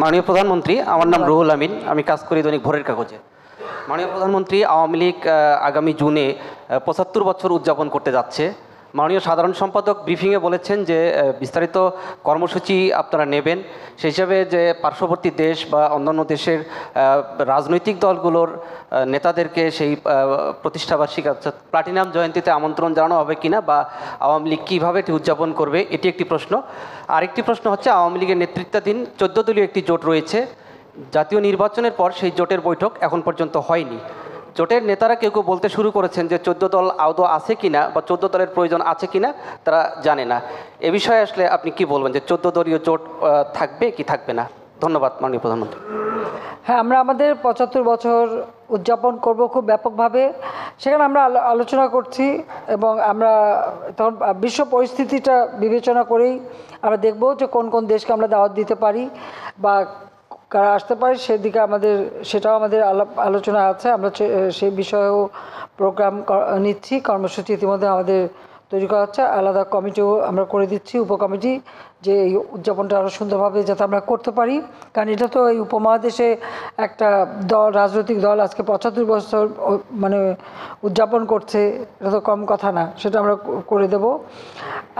মাননীয় প্রধানমন্ত্রী আমার নাম রুহুল আমিন আমি কাজ করি দৈনিক ভোরের কাগজে মাননীয় প্রধানমন্ত্রী আওয়ামী লীগ আগামী জুনে পঁচাত্তর বছর উদযাপন করতে যাচ্ছে মাননীয় সাধারণ সম্পাদক ব্রিফিংয়ে বলেছেন যে বিস্তারিত কর্মসূচি আপনারা নেবেন সেই হিসাবে যে পার্শ্ববর্তী দেশ বা অন্যান্য দেশের রাজনৈতিক দলগুলোর নেতাদেরকে সেই প্রতিষ্ঠাবার্ষিক অর্থাৎ প্লাটিনাম জয়ন্তীতে আমন্ত্রণ জানানো হবে কিনা বা আওয়ামী লীগ কীভাবে এটি উদযাপন করবে এটি একটি প্রশ্ন আরেকটি প্রশ্ন হচ্ছে আওয়ামী লীগের নেতৃত্বাধীন চোদ্দ দলীয় একটি জোট রয়েছে জাতীয় নির্বাচনের পর সেই জোটের বৈঠক এখন পর্যন্ত হয়নি জোটের নেতারা কেউ কেউ বলতে শুরু করেছেন যে চোদ্দ দল আদৌ আছে কিনা বা চোদ্দ দলের প্রয়োজন আছে কিনা তারা জানে না এ বিষয়ে আসলে আপনি কি বলবেন যে চোদ্দ দলীয় জোট থাকবে কি থাকবে না ধন্যবাদ মাননীয় প্রধানমন্ত্রী হ্যাঁ আমরা আমাদের পঁচাত্তর বছর উদযাপন করব খুব ব্যাপকভাবে সেখানে আমরা আলোচনা করছি এবং আমরা তখন বিশ্ব পরিস্থিতিটা বিবেচনা করেই আমরা দেখব যে কোন কোন দেশকে আমরা দাওয়াত দিতে পারি বা কারা আসতে পারে সেদিকে আমাদের সেটাও আমাদের আলাপ আলোচনা আছে আমরা সেই বিষয়েও প্রোগ্রাম নিচ্ছি কর্মসূচি ইতিমধ্যে আমাদের তৈরি করা হচ্ছে আলাদা কমিটিও আমরা করে দিচ্ছি উপকমিটি যে এই উদযাপনটা আরও সুন্দরভাবে যাতে আমরা করতে পারি কারণ এটা তো এই উপমহাদেশে একটা দল রাজনৈতিক দল আজকে পঁচাত্তর বছর মানে উদযাপন করছে এটা তো কম কথা না সেটা আমরা করে দেব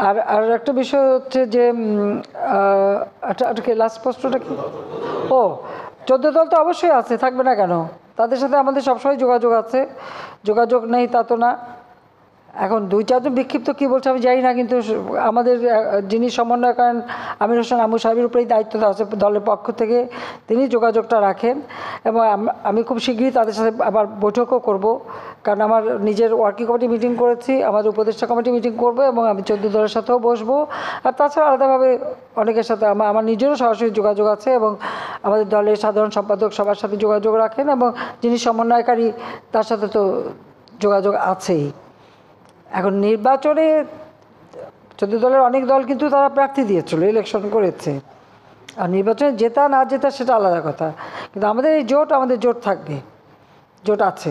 আর আর একটা বিষয় হচ্ছে যে লাস্ট আচ্ছা, আচ্ছা, প্রশ্নটা কি ও চোদ্দ দল তো অবশ্যই আছে থাকবে না কেন তাদের সাথে আমাদের সবসময় যোগাযোগ আছে যোগাযোগ নেই তা তো না এখন দুই চারজন বিক্ষিপ্ত কি বলছে আমি জানি না কিন্তু আমাদের যিনি সমন্বয় করেন আমির হোসেন আমু সাহেবের উপরেই দায়িত্ব আছে দলের পক্ষ থেকে তিনি যোগাযোগটা রাখেন এবং আমি খুব শীঘ্রই তাদের সাথে আবার বৈঠকও করব কারণ আমার নিজের ওয়ার্কিং কমিটি মিটিং করেছি আমাদের উপদেষ্টা কমিটি মিটিং করব এবং আমি চৌদ্দ দলের সাথেও বসবো আর তাছাড়া আলাদাভাবে অনেকের সাথে আমার আমার নিজেরও সরাসরি যোগাযোগ আছে এবং আমাদের দলের সাধারণ সম্পাদক সবার সাথে যোগাযোগ রাখেন এবং যিনি সমন্বয়কারী তার সাথে তো যোগাযোগ আছেই এখন নির্বাচনে চোদ্দ দলের অনেক দল কিন্তু তারা প্রার্থী দিয়েছিল ইলেকশন করেছে আর নির্বাচনে জেতা না জেতা সেটা আলাদা কথা কিন্তু আমাদের এই জোট আমাদের জোট থাকবে জোট আছে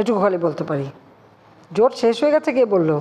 এটুকু খালি বলতে পারি জোট শেষ হয়ে গেছে কে বললো